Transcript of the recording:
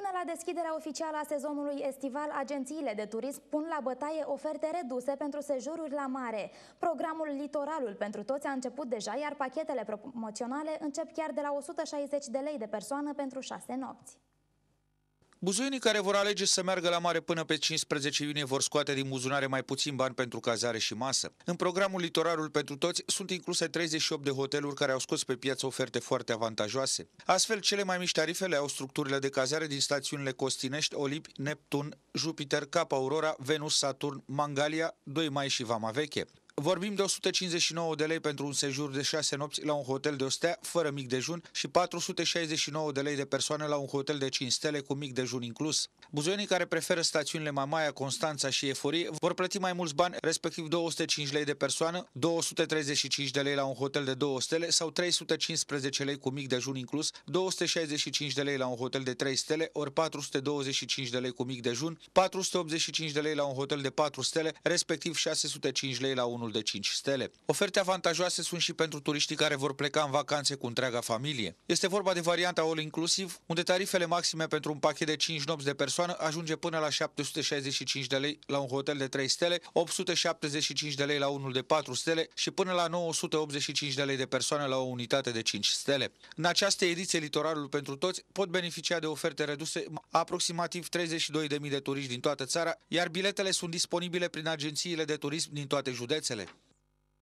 Până la deschiderea oficială a sezonului estival, agențiile de turism pun la bătaie oferte reduse pentru sejururi la mare. Programul Litoralul pentru toți a început deja, iar pachetele promoționale încep chiar de la 160 de lei de persoană pentru șase nopți. Buzoienii care vor alege să meargă la mare până pe 15 iunie vor scoate din buzunare mai puțin bani pentru cazare și masă. În programul Litoralul pentru toți sunt incluse 38 de hoteluri care au scos pe piață oferte foarte avantajoase. Astfel, cele mai mici tarifele au structurile de cazare din stațiunile Costinești, Olip, Neptun, Jupiter, Cap Aurora, Venus, Saturn, Mangalia, 2 Mai și Vama Veche. Vorbim de 159 de lei pentru un sejur de 6 nopți la un hotel de o stea, fără mic dejun, și 469 de lei de persoane la un hotel de 5 stele cu mic dejun inclus. Buzoienii care preferă stațiunile Mamaia, Constanța și Eforie vor plăti mai mulți bani, respectiv 205 lei de persoană, 235 de lei la un hotel de 2 stele sau 315 lei cu mic dejun inclus, 265 de lei la un hotel de 3 stele, ori 425 de lei cu mic dejun, 485 de lei la un hotel de 4 stele, respectiv 605 lei la unul hotelul de 5 stele. Oferte avantajoase sunt și pentru turiștii care vor pleca în vacanțe cu întreaga familie. Este vorba de varianta all inclusiv, unde tarifele maxime pentru un pachet de 5 nopți de persoană ajunge până la 765 de lei la un hotel de 3 stele, 875 de lei la unul de 4 stele și până la 985 de lei de persoană la o unitate de 5 stele. În această ediție Litoralul pentru toți pot beneficia de oferte reduse aproximativ 32.000 de turiști din toată țara, iar biletele sunt disponibile prin agențiile de turism din toate județele. Dale.